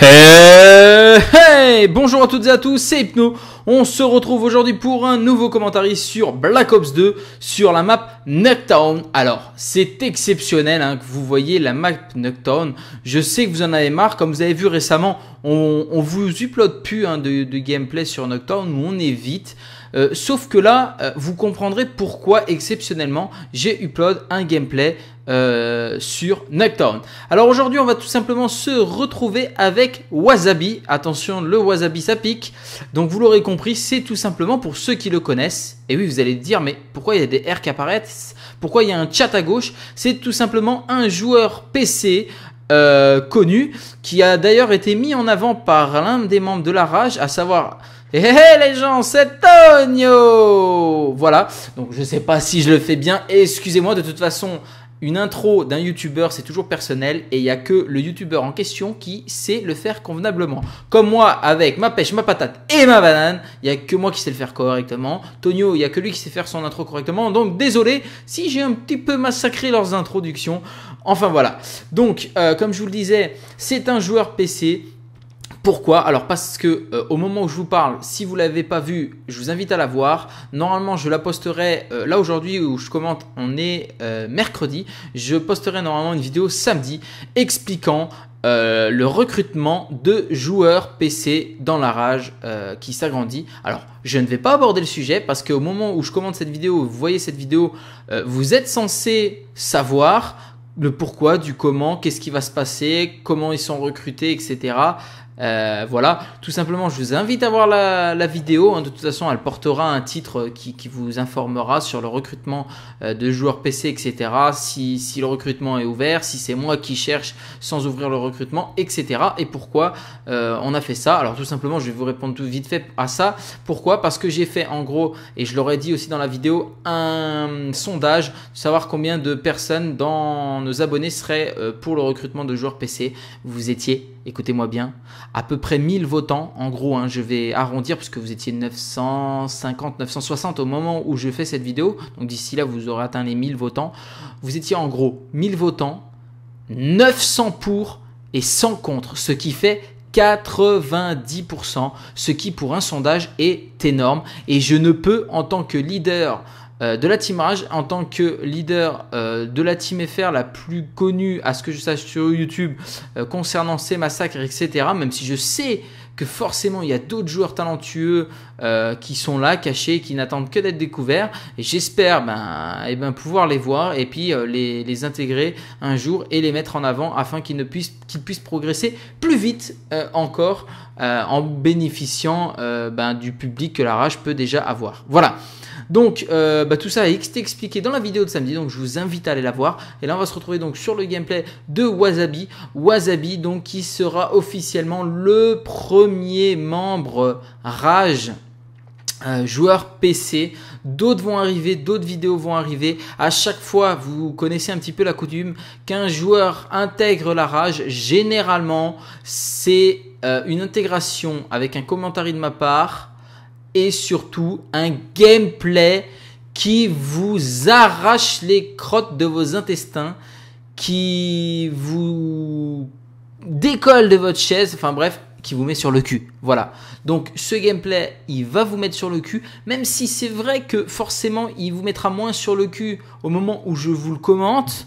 Hey, hey Bonjour à toutes et à tous, c'est Hypno. On se retrouve aujourd'hui pour un nouveau commentaire sur Black Ops 2 sur la map Nuketown. Alors, c'est exceptionnel hein, que vous voyez la map Nocturne. Je sais que vous en avez marre. Comme vous avez vu récemment, on, ne vous upload plus hein, de, gameplay sur Nocturne. on évite. vite. Euh, sauf que là, euh, vous comprendrez pourquoi exceptionnellement j'ai upload un gameplay euh, sur Nocturne. Alors aujourd'hui, on va tout simplement se retrouver avec Wasabi. Attention, le Wasabi ça pique. Donc vous l'aurez compris, c'est tout simplement pour ceux qui le connaissent et oui, vous allez dire, mais pourquoi il y a des R qui apparaissent Pourquoi il y a un chat à gauche C'est tout simplement un joueur PC euh, connu qui a d'ailleurs été mis en avant par l'un des membres de la rage, à savoir Hé eh, eh, eh, les gens, c'est Tonio Voilà, donc je sais pas si je le fais bien, excusez-moi, de toute façon, une intro d'un youtubeur, c'est toujours personnel et il n'y a que le youtubeur en question qui sait le faire convenablement. Comme moi, avec ma pêche, ma patate et ma banane, il n'y a que moi qui sais le faire correctement. Tonio, il n'y a que lui qui sait faire son intro correctement. Donc désolé si j'ai un petit peu massacré leurs introductions. Enfin voilà. Donc, euh, comme je vous le disais, c'est un joueur PC pourquoi Alors parce que euh, au moment où je vous parle, si vous l'avez pas vue, je vous invite à la voir. Normalement, je la posterai euh, là aujourd'hui où je commente, on est euh, mercredi. Je posterai normalement une vidéo samedi expliquant le recrutement de joueurs PC dans la rage qui s'agrandit. Alors, je ne vais pas aborder le sujet parce qu'au moment où je commente cette vidéo, vous voyez cette vidéo, vous êtes censé savoir le pourquoi, du comment, qu'est-ce qui va se passer, comment ils sont recrutés, etc. Euh, voilà, tout simplement, je vous invite à voir la, vidéo. Hein. De toute façon, elle portera un titre qui, vous informera sur le recrutement euh, de joueurs PC, etc. Si, le recrutement est ouvert, si c'est moi qui cherche sans ouvrir le recrutement, etc. Et pourquoi euh, on a fait ça Alors, tout simplement, je vais vous répondre tout vite fait à ça. Pourquoi Parce que j'ai fait en gros, et je l'aurais dit aussi dans la vidéo, un sondage de savoir combien de personnes dans nos abonnés seraient pour le recrutement de joueurs PC. Vous étiez écoutez-moi bien, à peu près 1000 votants. En gros, hein, je vais arrondir puisque vous étiez 950, 960 au moment où je fais cette vidéo. Donc d'ici là, vous aurez atteint les 1000 votants. Vous étiez en gros 1000 votants, 900 pour et 100 contre, ce qui fait 90%, ce qui pour un sondage est énorme. Et je ne peux, en tant que leader euh, de la Team Rage en tant que leader euh, de la Team FR la plus connue à ce que je sache sur YouTube euh, concernant ces massacres, etc. Même si je sais que forcément il y a d'autres joueurs talentueux qui sont là, cachés, qui n'attendent que d'être découverts. Et j'espère ben, et eh ben, pouvoir les voir et puis les, intégrer un jour et les mettre en avant afin qu'ils ne puissent, qu'ils puissent progresser plus vite encore en bénéficiant ben, du public que la rage peut déjà avoir. Voilà. Donc euh, bah, tout ça est expliqué dans la vidéo de samedi, donc je vous invite à aller la voir. Et là on va se retrouver donc sur le gameplay de Wasabi. Wasabi donc qui sera officiellement le premier membre Rage. Euh, joueur PC. D'autres vont arriver, d'autres vidéos vont arriver. À chaque fois, vous connaissez un petit peu la coutume qu'un joueur intègre la rage. Généralement, c'est euh, une intégration avec un commentaire de ma part et surtout un gameplay qui vous arrache les crottes de vos intestins, qui vous décolle de votre chaise, enfin bref, qui vous met sur le cul. Voilà. Donc ce gameplay, il va vous mettre sur le cul, même si c'est vrai que forcément, il vous mettra moins sur le cul au moment où je vous le commente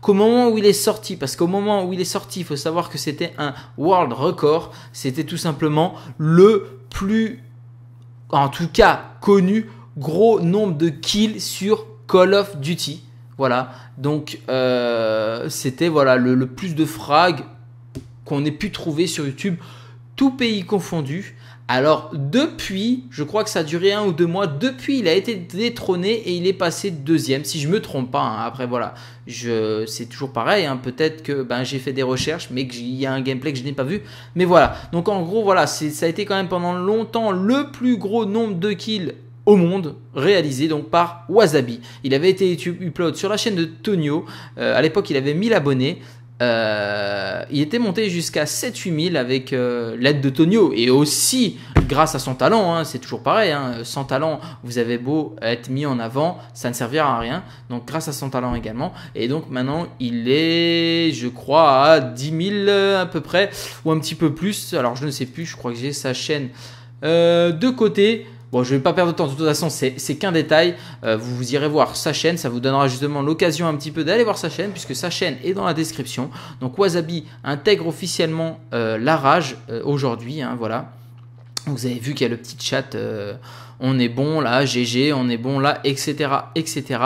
qu'au moment où il est sorti. Parce qu'au moment où il est sorti, il faut savoir que c'était un world record. C'était tout simplement le plus en tout cas connu, gros nombre de kills sur Call of Duty. Voilà, donc euh, c'était voilà le, le, plus de frags qu'on ait pu trouver sur YouTube, tout pays confondu. Alors depuis, je crois que ça a duré un ou deux mois, depuis il a été détrôné et il est passé deuxième, si je me trompe pas. Hein. Après voilà, je, c'est toujours pareil, hein. peut-être que ben, j'ai fait des recherches mais qu'il y a un gameplay que je n'ai pas vu. Mais voilà, donc en gros voilà, ça a été quand même pendant longtemps le plus gros nombre de kills au monde, réalisé donc par Wasabi. Il avait été upload sur la chaîne de Tonio. Euh, à l'époque, il avait 1000 abonnés. Euh, il était monté jusqu'à 7-8 000 avec euh, l'aide de Tonio et aussi grâce à son talent. Hein, c'est toujours pareil, hein, sans talent, vous avez beau être mis en avant, ça ne servira à rien. Donc grâce à son talent également. Et donc maintenant, il est, je crois, à 10 000 euh, à peu près ou un petit peu plus. Alors je ne sais plus, je crois que j'ai sa chaîne de côté. Bon, je ne vais pas perdre de temps, de toute façon, c'est qu'un détail. Euh, vous, irez voir sa chaîne, ça vous donnera justement l'occasion un petit peu d'aller voir sa chaîne, puisque sa chaîne est dans la description. Donc Wasabi intègre officiellement euh, la rage euh, aujourd'hui, hein, voilà. Vous avez vu qu'il y a le petit chat, on est bon là, GG, on est bon là, etc. etc.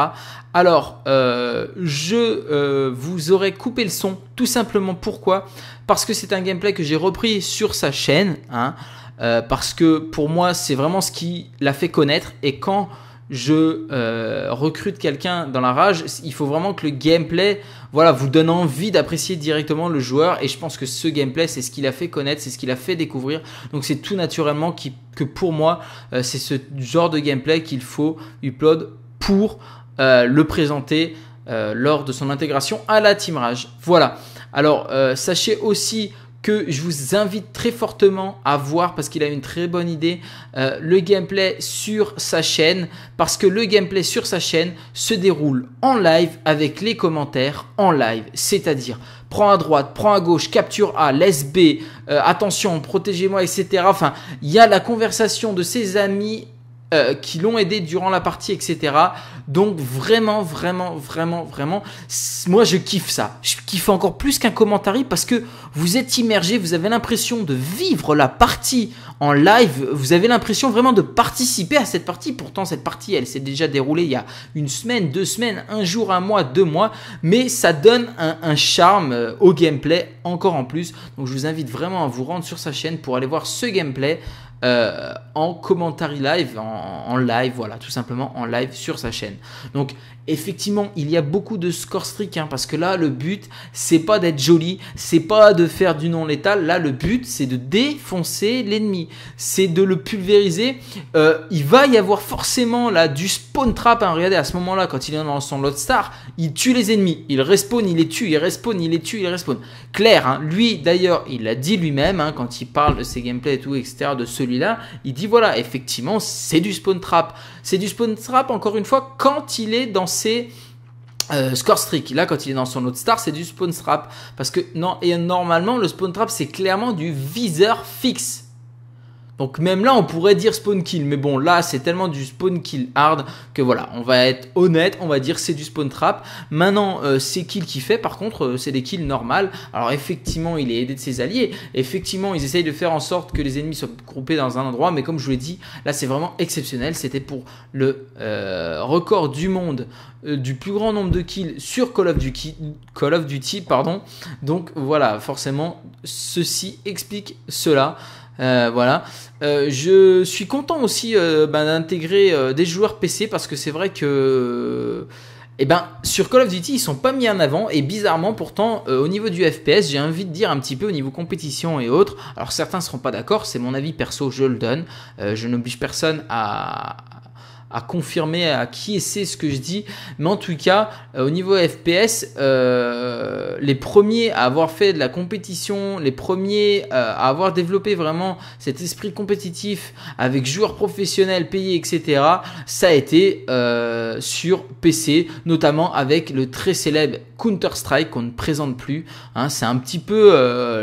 Alors, je vous aurais coupé le son, tout simplement pourquoi Parce que c'est un gameplay que j'ai repris sur sa chaîne. Hein. Euh, parce que pour moi, c'est vraiment ce qui l'a fait connaître. Et quand je euh, recrute quelqu'un dans la rage, il faut vraiment que le gameplay voilà, vous donne envie d'apprécier directement le joueur. Et je pense que ce gameplay, c'est ce qui l'a fait connaître, c'est ce qu'il a fait découvrir. Donc c'est tout naturellement que pour moi, euh, c'est ce genre de gameplay qu'il faut upload pour le présenter lors de son intégration à la Team Rage. Voilà. Alors sachez aussi que je vous invite très fortement à voir parce qu'il a une très bonne idée, euh, le gameplay sur sa chaîne, parce que le gameplay sur sa chaîne se déroule en live avec les commentaires en live, c'est-à-dire prends à droite, prends à gauche, capture A, laisse B, euh, attention, protégez-moi, etc. Enfin, il y a la conversation de ses amis euh, qui l'ont aidé durant la partie, etc. Donc vraiment, vraiment, vraiment, vraiment, moi je kiffe ça. Je kiffe encore plus qu'un commentary parce que vous êtes immergé, vous avez l'impression de vivre la partie en live, vous avez l'impression vraiment de participer à cette partie. Pourtant cette partie, elle s'est déjà déroulée il y a une semaine, deux semaines, un jour, un mois, deux mois, mais ça donne un charme euh, au gameplay encore en plus. Donc je vous invite vraiment à vous rendre sur sa chaîne pour aller voir ce gameplay. Euh, en commentary live, en, live, voilà, tout simplement en live sur sa chaîne. Donc effectivement, il y a beaucoup de score streak, hein, parce que là, le but, c'est pas d'être joli, c'est pas de faire du non létal, là, le but, c'est de défoncer l'ennemi, c'est de le pulvériser. Euh, il va y avoir forcément là du spawn trap, hein. regardez, à ce moment-là, quand il est dans son lot star, il tue les ennemis, il respawn, il les tue, il respawn, il les tue, il respawn. Claire, hein. lui d'ailleurs, il l'a dit lui-même, quand il parle de ses gameplays et tout, etc., de celui là il dit voilà, effectivement, c'est du spawn trap. C'est du spawn trap, encore une fois, quand il est dans ses... Euh, score streak, là quand il est dans son autre star, c'est du spawn trap. Parce que non, et normalement, le spawn trap, c'est clairement du viseur fixe. Donc même là, on pourrait dire spawn kill, mais bon, là, c'est tellement du spawn kill hard que voilà, on va être honnête, on va dire c'est du spawn trap. Maintenant, euh, c'est kill kills qu'il fait, par contre, euh, c'est des kills normales. Alors effectivement, il est aidé de ses alliés. Effectivement, ils essayent de faire en sorte que les ennemis soient groupés dans un endroit, mais comme je vous l'ai dit, là, c'est vraiment exceptionnel. C'était pour le euh, record du monde du plus grand nombre de kills sur Call of Duty, Call of Duty pardon. Donc voilà, forcément, ceci explique cela. Euh, voilà. Euh, je suis content aussi euh, ben, d'intégrer des joueurs PC parce que c'est vrai que. Eh ben, sur Call of Duty, ils sont pas mis en avant et bizarrement, pourtant, au niveau du FPS, j'ai envie de dire un petit peu au niveau compétition et autres. Alors certains seront pas d'accord, c'est mon avis perso, je le donne. je n'oblige personne à, à confirmer, à qui c'est ce que je dis. Mais en tout cas, euh, au niveau FPS, euh, les premiers à avoir fait de la compétition, les premiers euh, à avoir développé vraiment cet esprit compétitif avec joueurs professionnels payés, etc., ça a été sur PC, notamment avec le très célèbre Counter-Strike qu'on ne présente plus. Hein. c'est un petit peu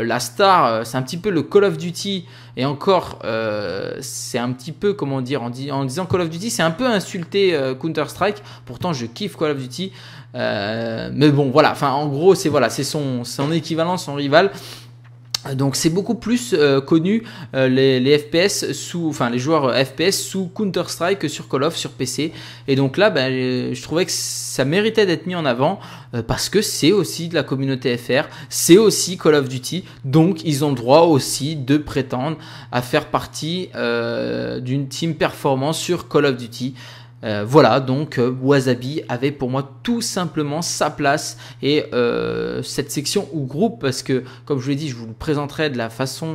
la star, c'est un petit peu le Call of Duty. Et encore, c'est un petit peu, comment dire, en, en disant Call of Duty, c'est un peu insulter euh, Counter-Strike. Pourtant, je kiffe Call of Duty. Euh, mais bon, voilà. Enfin, en gros, c'est voilà, c'est son, son équivalent, son rival. Donc c'est beaucoup plus euh, connu euh, les, FPS sous, enfin les joueurs euh, FPS sous Counter Strike que sur Call of sur PC. Et donc là, ben, je trouvais que ça méritait d'être mis en avant parce que c'est aussi de la communauté FR, c'est aussi Call of Duty, donc ils ont le droit aussi de prétendre à faire partie d'une team performance sur Call of Duty. Euh, voilà, donc euh, Wasabi avait pour moi tout simplement sa place et euh, cette section ou groupe, parce que comme je vous l'ai dit, je vous le présenterai de la façon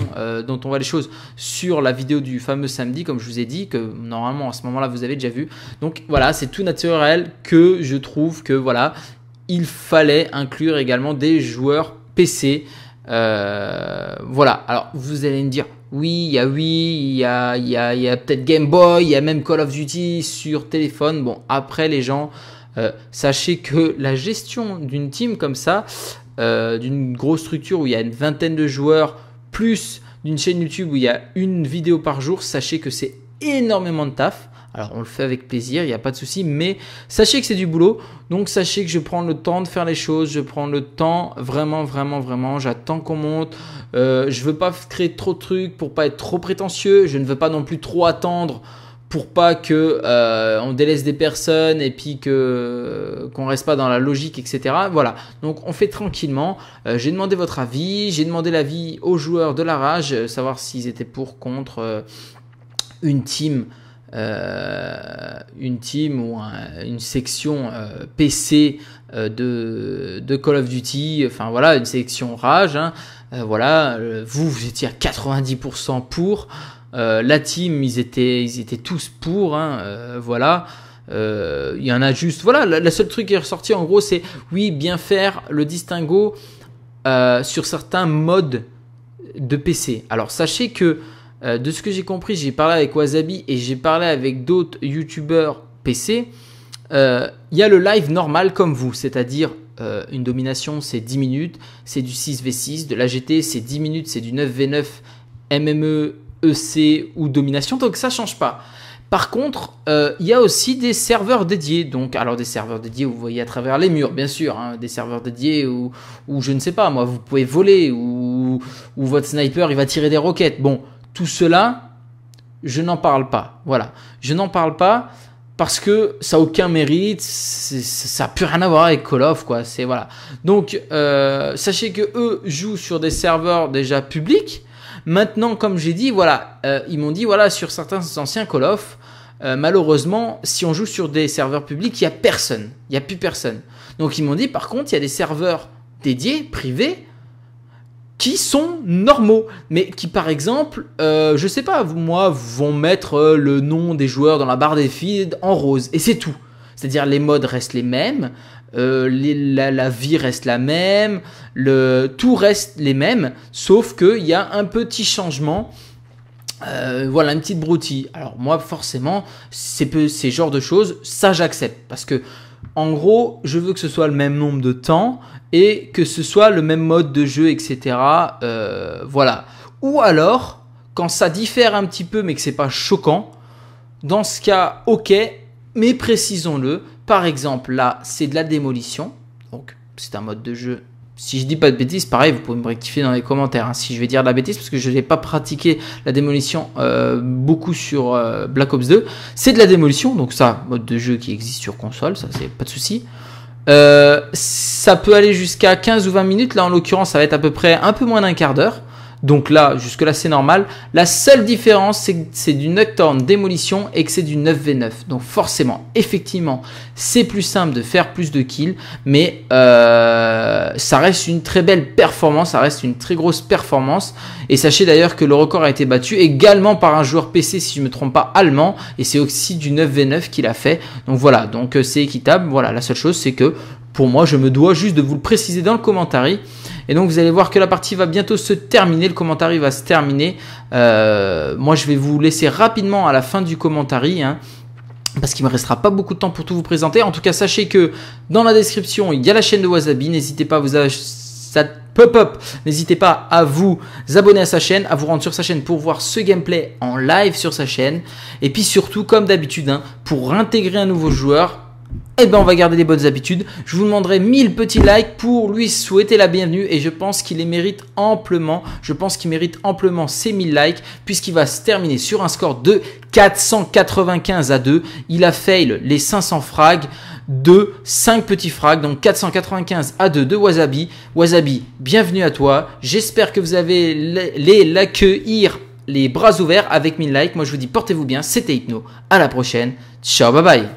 dont on voit les choses sur la vidéo du fameux samedi, comme je vous ai dit, que normalement à ce moment-là vous avez déjà vu. Donc voilà, c'est tout naturel que je trouve que voilà, il fallait inclure également des joueurs PC. Euh, voilà, alors vous allez me dire, oui, il y a oui, il y a, y a peut-être Game Boy, il y a même Call of Duty sur téléphone. Bon, après les gens, euh, sachez que la gestion d'une team comme ça, euh, d'une grosse structure où il y a une vingtaine de joueurs, plus d'une chaîne YouTube où il y a une vidéo par jour, sachez que c'est énormément de taf. Alors on le fait avec plaisir, il n'y a pas de souci, mais sachez que c'est du boulot, donc sachez que je prends le temps de faire les choses, je prends le temps vraiment, vraiment, vraiment, j'attends qu'on monte, Je euh, je veux pas créer trop de trucs pour pas être trop prétentieux, je ne veux pas non plus trop attendre pour pas que euh, on délaisse des personnes et puis que euh, qu'on reste pas dans la logique etc voilà donc on fait tranquillement j'ai demandé votre avis j'ai demandé l'avis aux joueurs de la rage savoir s'ils étaient pour contre une team euh, une team ou une section euh, PC euh, de, Call of Duty, enfin voilà, une section rage. Hein. voilà, vous, vous étiez à 90% pour. la team, ils étaient, ils étaient tous pour. Hein, voilà. Il y en a juste. Voilà, la, seul seule truc qui est ressorti en gros, c'est oui, bien faire le distinguo sur certains modes de PC. Alors sachez que euh, de ce que j'ai compris, j'ai parlé avec Wasabi et j'ai parlé avec d'autres youtubeurs PC. Euh, il y a le live normal comme vous, c'est-à-dire euh, une domination c'est 10 minutes, c'est du 6v6, de la GT, c'est 10 minutes, c'est du 9v9, MME, EC ou domination, donc ça change pas. Par contre, il y a aussi des serveurs dédiés. Donc, alors des serveurs dédiés, vous voyez à travers les murs, bien sûr, hein, des serveurs dédiés où, je ne sais pas, moi, vous pouvez voler ou, votre sniper il va tirer des roquettes. Bon, tout cela, je n'en parle pas. Voilà. Je n'en parle pas parce que ça n'a aucun mérite, ça n'a plus rien à voir avec Call of, quoi. C'est voilà. Donc, euh, sachez que eux jouent sur des serveurs déjà publics. Maintenant, comme j'ai dit, voilà, euh, ils m'ont dit, voilà, sur certains anciens Call of, euh, malheureusement, si on joue sur des serveurs publics, il n'y a personne, il n'y a plus personne. Donc, ils m'ont dit, par contre, il y a des serveurs dédiés, privés, qui sont normaux, mais qui par exemple, euh, je sais pas, moi, vont mettre euh, le nom des joueurs dans la barre des feeds en rose, et c'est tout. C'est-à-dire les modes restent les mêmes, euh, la, vie reste la même, le, tout reste les mêmes, sauf qu'il y a un petit changement voilà, une petite broutille. Alors moi, forcément, ces genres de choses, ça j'accepte. Parce que en gros, je veux que ce soit le même nombre de temps et que ce soit le même mode de jeu, etc. Euh, voilà. Ou alors, quand ça diffère un petit peu mais que c'est pas choquant, dans ce cas, ok, mais précisons-le. Par exemple, là, c'est de la démolition. Donc, c'est un mode de jeu si je dis pas de bêtises, pareil, vous pouvez me rectifier dans les commentaires hein, si je vais dire de la bêtise, parce que je n'ai pas pratiqué la démolition euh, beaucoup sur euh, Black Ops 2. C'est de la démolition, donc ça, mode de jeu qui existe sur console, ça c'est pas de souci. Euh, ça peut aller jusqu'à 15 ou 20 minutes, là en l'occurrence ça va être à peu près un peu moins d'un quart d'heure. Donc là, jusque-là, c'est normal. La seule différence, c'est que c'est du Nocturne Démolition et que c'est du 9v9. Donc forcément, effectivement, c'est plus simple de faire plus de kills, mais euh, ça reste une très belle performance, ça reste une très grosse performance. Et sachez d'ailleurs que le record a été battu également par un joueur PC, si je ne me trompe pas, allemand, et c'est aussi du 9v9 qu'il a fait. Donc voilà, donc euh, c'est équitable. Voilà, la seule chose, c'est que pour moi, je me dois juste de vous le préciser dans le commentaire et donc vous allez voir que la partie va bientôt se terminer, le commentaire va se terminer. Euh, moi je vais vous laisser rapidement à la fin du commentary. Hein, parce qu'il me restera pas beaucoup de temps pour tout vous présenter. En tout cas, sachez que dans la description, il y a la chaîne de Wasabi. N'hésitez pas à vous pop-up. N'hésitez pas à vous abonner à sa chaîne, à vous rendre sur sa chaîne pour voir ce gameplay en live sur sa chaîne. Et puis surtout, comme d'habitude, hein, pour intégrer un nouveau joueur, eh ben on va garder les bonnes habitudes. Je vous demanderai 1000 petits likes pour lui souhaiter la bienvenue et je pense qu'il les mérite amplement. Je pense qu'il mérite amplement ces 1000 likes puisqu'il va se terminer sur un score de 495 à 2. Il a fail les 500 frags de 5 petits frags, donc 495 à 2 de Wasabi. Wasabi, bienvenue à toi. J'espère que vous avez les l'accueillir les bras ouverts avec 1000 likes. Moi je vous dis portez-vous bien, c'était Hypno. À la prochaine. Ciao, bye bye.